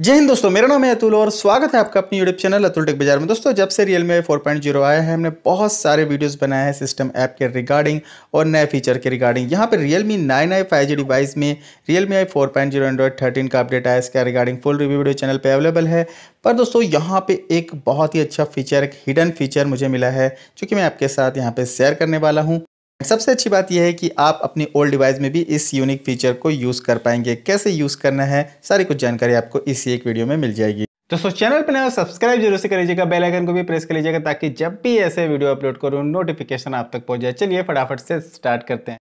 जय हिंद दोस्तों मेरा नाम है अतुल और स्वागत है आपका अपनी यूट्यूब चैनल अतुल टेक बाजार में दोस्तों जब से Realme four point zero आया है हमने बहुत सारे वीडियोस बनाए हैं सिस्टम ऐप के रिगार्डिंग और नए फीचर के रिगार्डिंग यहाँ पर Realme nine I five G device में Realme I four point zero Android thirteen का अपडेट आया इसका regarding full review video channel पर अवेलेबल है पर दोस्तों यहाँ पर एक बहुत ही अच्छा फीचर एक हिडन फीचर मुझे मिला है जो कि मैं आपके साथ यहाँ पर शेयर करने वाला हूँ सबसे अच्छी बात यह है कि आप अपनी ओल्ड डिवाइस में भी इस यूनिक फीचर को यूज़ कर पाएंगे कैसे यूज़ करना है सारी कुछ जानकारी आपको इसी एक वीडियो में मिल जाएगी दोस्तों चैनल पर नया सब्सक्राइब जरूर से कर लीजिएगा बेल आइकन को भी प्रेस कर लीजिएगा ताकि जब भी ऐसे वीडियो अपलोड करूँ नोटिफिकेशन आप तक पहुंच जाए चलिए फटाफट से स्टार्ट करते हैं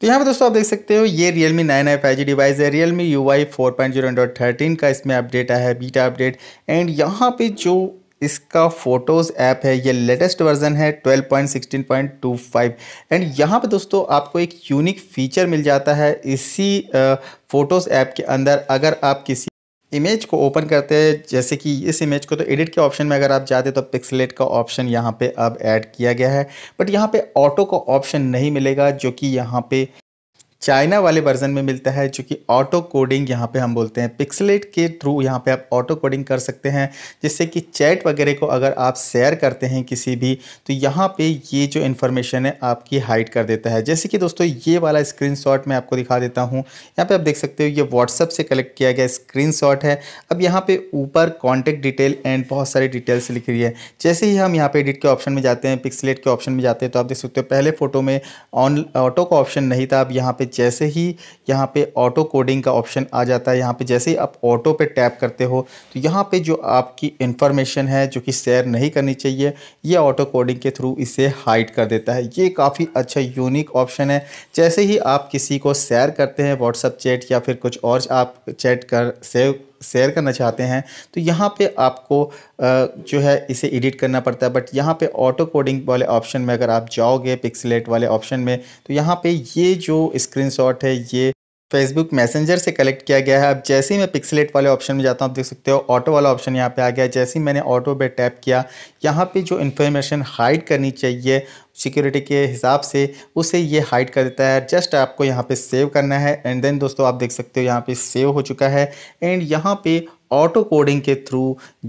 तो यहाँ पर दोस्तों आप देख सकते हो ये Realme 9i 5G डिवाइस है Realme UI 4.0.13 का इसमें अपडेट आया है बीटा अपडेट एंड यहाँ पे जो इसका फ़ोटोज़ ऐप है ये लेटेस्ट वर्जन है 12.16.25 एंड यहाँ पे दोस्तों आपको एक यूनिक फीचर मिल जाता है इसी फ़ोटोज़ ऐप के अंदर अगर आप किसी इमेज को ओपन करते हैं जैसे कि इस इमेज को तो एडिट के ऑप्शन में अगर आप जाते तो पिक्सलेट का ऑप्शन यहाँ पे अब ऐड किया गया है बट यहाँ पे ऑटो का ऑप्शन नहीं मिलेगा जो कि यहाँ पे चाइना वाले वर्जन में मिलता है चूँकि ऑटो कोडिंग यहाँ पे हम बोलते हैं पिक्सलेट के थ्रू यहाँ पे आप ऑटो कोडिंग कर सकते हैं जिससे कि चैट वगैरह को अगर आप शेयर करते हैं किसी भी तो यहाँ पे ये जो इन्फॉर्मेशन है आपकी हाइड कर देता है जैसे कि दोस्तों ये वाला स्क्रीन मैं आपको दिखा देता हूँ यहाँ पर आप देख सकते हो ये व्हाट्सअप से कलेक्ट किया गया स्क्रीन है अब यहाँ पर ऊपर कॉन्टेक्ट डिटेल एंड बहुत सारी डिटेल्स लिख रही है जैसे ही हम यहाँ पर एडिट के ऑप्शन में जाते हैं पिक्सलेट के ऑप्शन में जाते हैं तो आप देख सकते हो पहले फ़ोटो में ऑन ऑटो का ऑप्शन नहीं था अब यहाँ पर जैसे ही यहाँ पे ऑटो कोडिंग का ऑप्शन आ जाता है यहाँ पे जैसे ही आप ऑटो पे टैप करते हो तो यहाँ पे जो आपकी इन्फॉर्मेशन है जो कि शेयर नहीं करनी चाहिए ये ऑटो कोडिंग के थ्रू इसे हाइड कर देता है ये काफ़ी अच्छा यूनिक ऑप्शन है जैसे ही आप किसी को शेयर करते हैं व्हाट्सअप चैट या फिर कुछ और आप चैट कर सेव शेयर करना चाहते हैं तो यहाँ पे आपको जो है इसे एडिट करना पड़ता है बट यहाँ पे ऑटो कोडिंग वाले ऑप्शन में अगर आप जाओगे पिक्सलेट वाले ऑप्शन में तो यहाँ पे ये जो स्क्रीनशॉट है ये फेसबुक मैसेंजर से कलेक्ट किया गया है अब जैसे ही मैं पिक्सलेट वाले ऑप्शन में जाता हूँ आप देख सकते हो ऑटो वाला ऑप्शन यहाँ पे आ गया जैसे ही मैंने ऑटो पे टैप किया यहाँ पे जो इन्फॉर्मेशन हाइड करनी चाहिए सिक्योरिटी के हिसाब से उसे ये हाइड कर देता है जस्ट आपको यहाँ पे सेव करना है एंड देन दोस्तों आप देख सकते हो यहाँ पे सेव हो चुका है एंड यहाँ पे ऑटो कोडिंग के थ्रू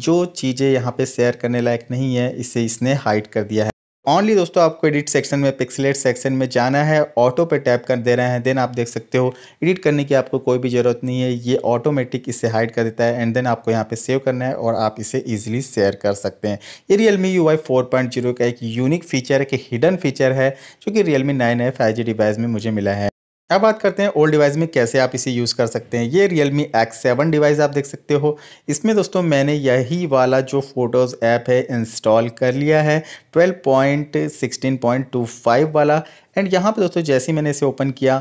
जो चीज़ें यहाँ पे शेयर करने लायक नहीं है इसे इसने हाइड कर दिया है ऑनली दोस्तों आपको एडिट सेक्शन में पिक्सलेट सेक्शन में जाना है ऑटो पे टैप कर दे रहे हैं देन आप देख सकते हो एडिट करने की आपको कोई भी ज़रूरत नहीं है ये ऑटोमेटिक इसे हाइड कर देता है एंड देन आपको यहाँ पे सेव करना है और आप इसे इजीली शेयर कर सकते हैं ये रियल मी यू का एक यूनिक फीचर एक हिडन फीचर है जो कि Realme nine F device में मुझे मिला है अब बात करते हैं ओल्ड डिवाइस में कैसे आप इसे यूज़ कर सकते हैं ये Realme X seven device आप देख सकते हो इसमें दोस्तों मैंने यही वाला जो फ़ोटोज़ ऐप है इंस्टॉल कर लिया है 12.16.25 वाला एंड यहाँ पे दोस्तों जैसे ही मैंने इसे ओपन किया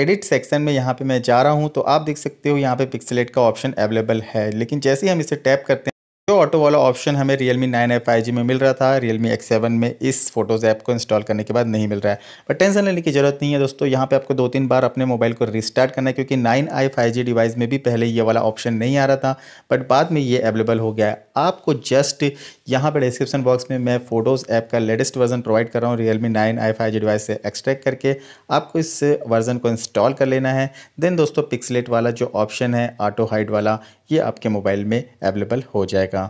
एडिट सेक्शन में यहाँ पे मैं जा रहा हूँ तो आप देख सकते हो यहाँ पर पिक्सलेट का ऑप्शन अवेलेबल है लेकिन जैसे ही हम इसे टैप करते हैं ऑटो वाला ऑप्शन हमें Realme nine F five G में मिल रहा था रियलमी एक्स सेवन में इस फोटोज़ ऐप को इंस्टॉल करने के बाद नहीं मिल रहा है बट टेंशन लेने की जरूरत नहीं है दोस्तों यहाँ पे आपको दो तीन बार अपने मोबाइल को रिस्टार्ट करना है क्योंकि nine I five G device में भी पहले ये वाला ऑप्शन नहीं आ रहा था बट बाद में ये अवेलेबल हो गया है आपको जस्ट यहाँ पर डिस्क्रिप्शन बॉक्स में मैं फोटोज़ ऐप का लेटेस्ट वर्जन प्रोवाइड कर रहा हूँ Realme nine I five G device से एक्सट्रैक्ट करके आपको इस वर्जन को इंस्टॉल कर लेना है देन दोस्तों पिक्सलेट वाला जो ऑप्शन है ऑटो हाइट वाला ये आपके मोबाइल में अवेलेबल हो जाएगा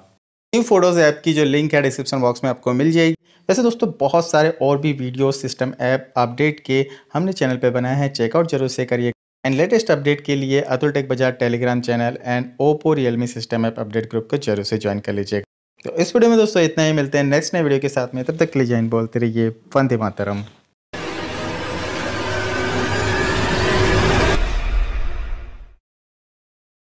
न्यू फोटोज़ ऐप की जो लिंक है डिस्क्रिप्शन बॉक्स में आपको मिल जाएगी वैसे दोस्तों बहुत सारे और भी वीडियो सिस्टम ऐप अपडेट के हमने चैनल पे बनाए हैं चेकआउट जरूर से करिए एंड लेटेस्ट अपडेट के लिए Atul tech Bazaar Telegram channel and Oppo Realme system app update group को जरूर से ज्वाइन कर लीजिएगा तो इस वीडियो में दोस्तों इतना ही मिलते हैं नेक्स्ट नए वीडियो के साथ में तब तक के लिए जॉइन बोलते रहिए वंदे मातरम